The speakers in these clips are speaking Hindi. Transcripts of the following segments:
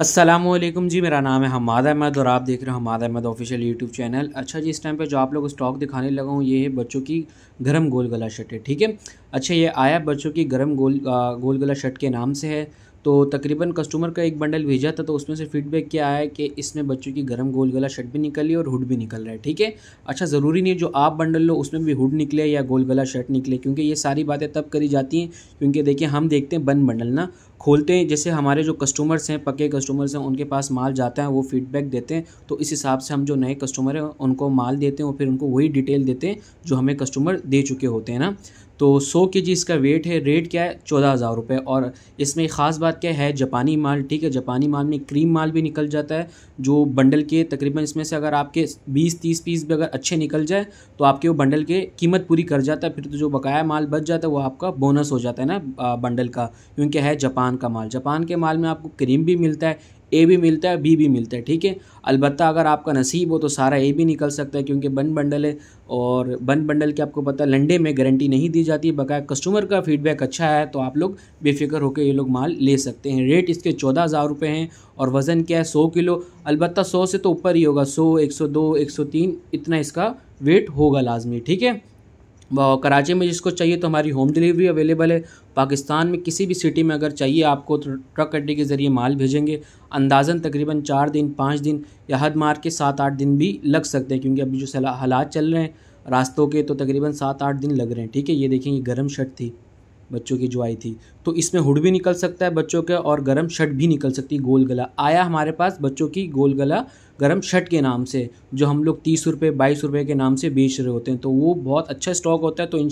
असलम जी मेरा नाम है हमाद अहमद और आप देख रहे हो Hamad Ahmed official YouTube channel अच्छा जी इस टाइम पे जो आप लोग स्टॉक दिखाने लगा हूँ ये है बच्चों की गरम गोल गला शर्ट है ठीक है अच्छा ये आया बच्चों की गरम गोल गोल गला शर्ट के नाम से है तो तकरीबन कस्टमर का एक बंडल भेजा था तो उसमें से फीडबैक क्या आया कि इसमें बच्चों की गर्म गोल गला शर्ट भी निकली और हुड भी निकल रहा है ठीक है अच्छा ज़रूरी नहीं जो आप बंडल लो उसमें भी हुड निकले या गोल गला शर्ट निकले क्योंकि ये सारी बातें तब करी जाती हैं क्योंकि देखिए हम देखते हैं बन बंडल ना खोलते हैं जैसे हमारे जो कस्टमर्स हैं पक्के कस्टमर्स हैं उनके पास माल जाता है वो फीडबैक देते हैं तो इस हिसाब से हम जो नए कस्टमर हैं उनको माल देते हैं और फिर उनको वही डिटेल देते हैं जो हमें कस्टमर दे चुके होते हैं ना तो सौ के जी इसका वेट है रेट क्या है चौदह हज़ार रुपये और इसमें ख़ास बात क्या है जापानी माल ठीक है जापानी माल में क्रीम माल भी निकल जाता है जो बंडल के तकरीबन इसमें से अगर आपके बीस तीस पीस भी अगर अच्छे निकल जाए तो आपके वो बंडल के कीमत पूरी कर जाता है फिर तो जो बकाया माल बच जाता है वो आपका बोनस हो जाता है ना बंडल का क्योंकि है जापान का माल जापान के माल में आपको क्रीम भी मिलता है ए भी मिलता है बी भी मिलता है ठीक है अलबत्त अगर आपका नसीब हो तो सारा ए भी निकल सकता है क्योंकि बन बंडल है और बन बंडल के आपको पता है लंडे में गारंटी नहीं दी जाती बकाया कस्टमर का फीडबैक अच्छा है तो आप लोग बेफिक्र होकर ये लोग माल ले सकते हैं रेट इसके चौदह हज़ार रुपये हैं और वज़न क्या है सौ किलो अलबत्त सौ से तो ऊपर ही होगा सौ एक सौ दो एक सौ तीन इतना इसका वेट होगा लाजमी ठीक है कराची में जिसको चाहिए तो हमारी होम डिलीवरी अवेलेबल है पाकिस्तान में किसी भी सिटी में अगर चाहिए आपको तो ट्रक अड्डे के ज़रिए माल भेजेंगे अंदाजन तकरीबन चार दिन पाँच दिन या हद मार के सात आठ दिन भी लग सकते हैं क्योंकि अभी जो हालात चल रहे हैं रास्तों के तो तकरीबन सात आठ दिन लग रहे हैं ठीक है ये देखें ये गर्म शर्ट थी बच्चों की जो आई थी तो इसमें हुड भी निकल सकता है बच्चों का और गर्म शर्ट भी निकल सकती है गोल गला आया हमारे पास बच्चों की गोल गला गर्म शर्ट के नाम से जो हम लोग तीस रुपये बाईस रुपये के नाम से बेच रहे होते हैं तो वो बहुत अच्छा स्टॉक होता है तो इन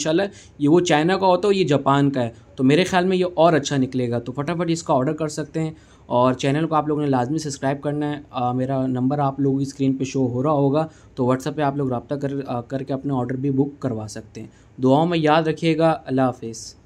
ये वो चाइना का होता है ये जापान का है तो मेरे ख्याल में ये और अच्छा निकलेगा तो फटाफट इसका ऑर्डर कर सकते हैं और चैनल को आप लोगों ने लाजमी सब्सक्राइब करना है आ, मेरा नंबर आप लोगों की स्क्रीन पे शो हो रहा होगा तो व्हाट्सएप पे आप लोग रबता कर आ, करके अपने ऑर्डर भी बुक करवा सकते हैं दुआओं में याद रखिएगा अल्लाह हाफिज़